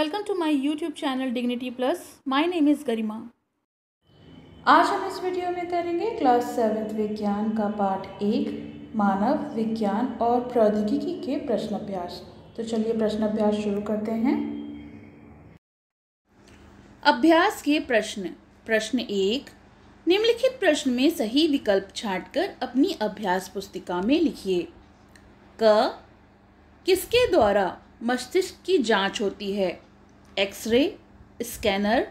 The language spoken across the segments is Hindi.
Welcome to my YouTube channel dignity plus my name is Garima आज हम इस वीडियो में करेंगे क्लास सेवेंथ विज्ञान का पार्ट एक मानव विज्ञान और प्रौद्योगिकी के प्रश्न अभ्यास तो चलिए प्रश्न अभ्यास शुरू करते हैं अभ्यास के प्रश्न प्रश्न एक निम्नलिखित प्रश्न में सही विकल्प छांटकर अपनी अभ्यास पुस्तिका में लिखिए क किसके द्वारा मस्तिष्क की जांच होती है एक्सरे स्कैनर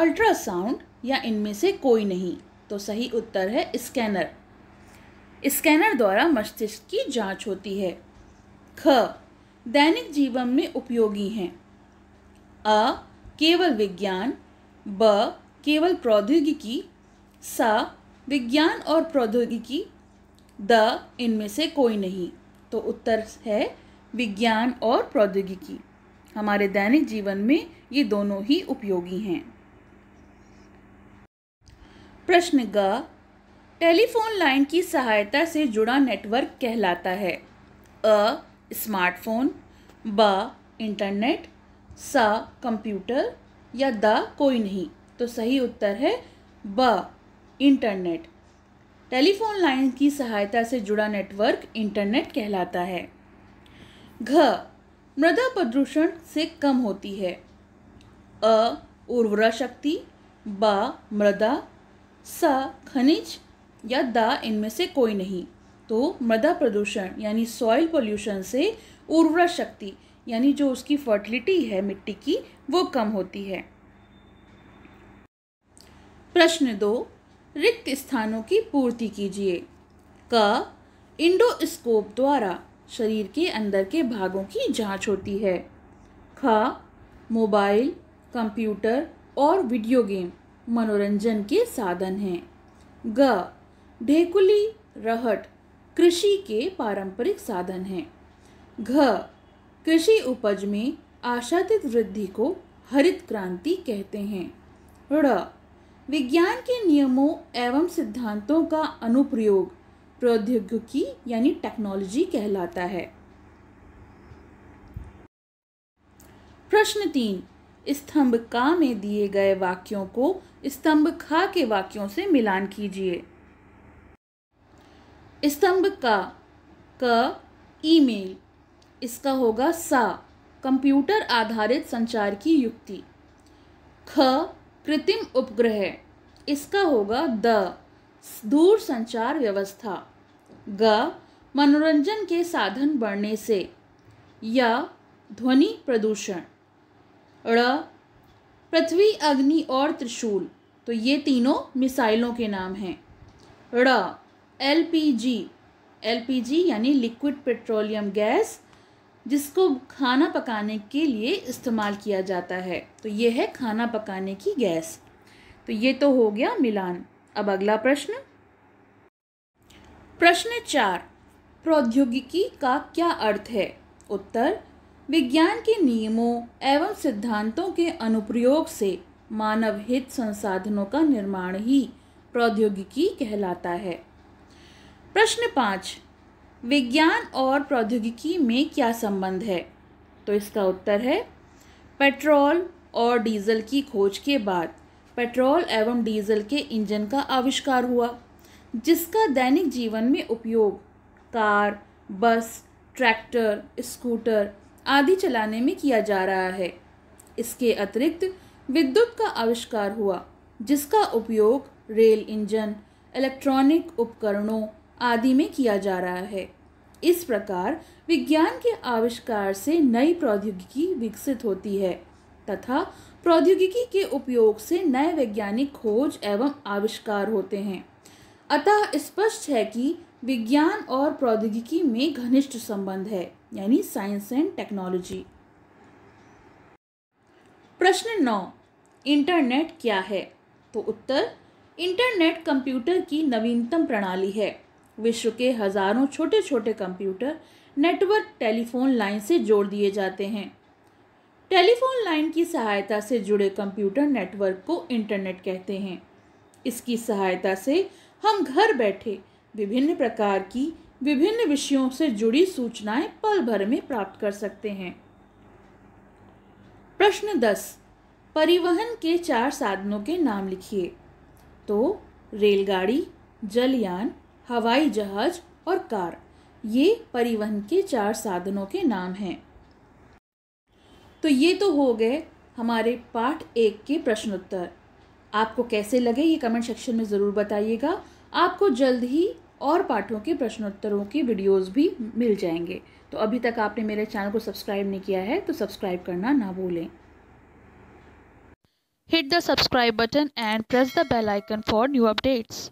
अल्ट्रासाउंड या इनमें से कोई नहीं तो सही उत्तर है स्कैनर स्कैनर द्वारा मस्तिष्क की जांच होती है ख दैनिक जीवन में उपयोगी हैं अ केवल विज्ञान ब केवल प्रौद्योगिकी सा विज्ञान और प्रौद्योगिकी द इनमें से कोई नहीं तो उत्तर है विज्ञान और प्रौद्योगिकी हमारे दैनिक जीवन में ये दोनों ही उपयोगी हैं प्रश्न ग टेलीफोन लाइन की सहायता से जुड़ा नेटवर्क कहलाता है अ स्मार्टफोन ब इंटरनेट स कंप्यूटर या द कोई नहीं तो सही उत्तर है ब इंटरनेट टेलीफोन लाइन की सहायता से जुड़ा नेटवर्क इंटरनेट कहलाता है घ मृदा प्रदूषण से कम होती है अ उर्वरा शक्ति ब मृदा स खनिज या द इनमें से कोई नहीं तो मृदा प्रदूषण यानी सॉइल पोल्यूशन से उर्वरा शक्ति यानी जो उसकी फर्टिलिटी है मिट्टी की वो कम होती है प्रश्न दो रिक्त स्थानों की पूर्ति कीजिए क इंडोस्कोप द्वारा शरीर के अंदर के भागों की जांच होती है ख मोबाइल कंप्यूटर और वीडियो गेम मनोरंजन के साधन हैं ग ढेकुली रहट कृषि के पारंपरिक साधन हैं घ कृषि उपज में आशातीत वृद्धि को हरित क्रांति कहते हैं ऋ विज्ञान के नियमों एवं सिद्धांतों का अनुप्रयोग प्रौद्योगिकी यानी टेक्नोलॉजी कहलाता है प्रश्न तीन स्तंभ का में दिए गए वाक्यों को स्तंभ खा के वाक्यों से मिलान कीजिए स्तंभ का क ईमेल इसका होगा सा कंप्यूटर आधारित संचार की युक्ति ख कृत्रिम उपग्रह इसका होगा द दूर संचार व्यवस्था ग मनोरंजन के साधन बढ़ने से य ध्वनि प्रदूषण ड़ पृथ्वी अग्नि और त्रिशूल तो ये तीनों मिसाइलों के नाम हैं र L P G L P G यानी लिक्विड पेट्रोलियम गैस जिसको खाना पकाने के लिए इस्तेमाल किया जाता है तो ये है खाना पकाने की गैस तो ये तो हो गया मिलान अब अगला प्रश्न प्रश्न चार प्रौद्योगिकी का क्या अर्थ है उत्तर विज्ञान के नियमों एवं सिद्धांतों के अनुप्रयोग से मानव हित संसाधनों का निर्माण ही प्रौद्योगिकी कहलाता है प्रश्न पाँच विज्ञान और प्रौद्योगिकी में क्या संबंध है तो इसका उत्तर है पेट्रोल और डीजल की खोज के बाद पेट्रोल एवं डीजल के इंजन का आविष्कार हुआ जिसका दैनिक जीवन में उपयोग कार बस ट्रैक्टर स्कूटर आदि चलाने में किया जा रहा है इसके अतिरिक्त विद्युत का आविष्कार हुआ जिसका उपयोग रेल इंजन इलेक्ट्रॉनिक उपकरणों आदि में किया जा रहा है इस प्रकार विज्ञान के आविष्कार से नई प्रौद्योगिकी विकसित होती है तथा प्रौद्योगिकी के उपयोग से नए वैज्ञानिक खोज एवं आविष्कार होते हैं अतः स्पष्ट है कि विज्ञान और प्रौद्योगिकी में घनिष्ठ संबंध है यानी साइंस एंड टेक्नोलॉजी प्रश्न नौ इंटरनेट क्या है तो उत्तर इंटरनेट कंप्यूटर की नवीनतम प्रणाली है विश्व के हजारों छोटे छोटे कंप्यूटर नेटवर्क टेलीफोन लाइन से जोड़ दिए जाते हैं टेलीफोन लाइन की सहायता से जुड़े कंप्यूटर नेटवर्क को इंटरनेट कहते हैं इसकी सहायता से हम घर बैठे विभिन्न प्रकार की विभिन्न विषयों से जुड़ी सूचनाएं पल भर में प्राप्त कर सकते हैं प्रश्न दस परिवहन के चार साधनों के नाम लिखिए तो रेलगाड़ी जलयान हवाई जहाज और कार ये परिवहन के चार साधनों के नाम हैं तो ये तो हो गए हमारे पाठ एक के प्रश्नोत्तर आपको कैसे लगे ये कमेंट सेक्शन में ज़रूर बताइएगा आपको जल्द ही और पाठों के प्रश्नोत्तरों के वीडियोस भी मिल जाएंगे तो अभी तक आपने मेरे चैनल को सब्सक्राइब नहीं किया है तो सब्सक्राइब करना ना भूलें Hit the subscribe button and press the bell icon for new updates.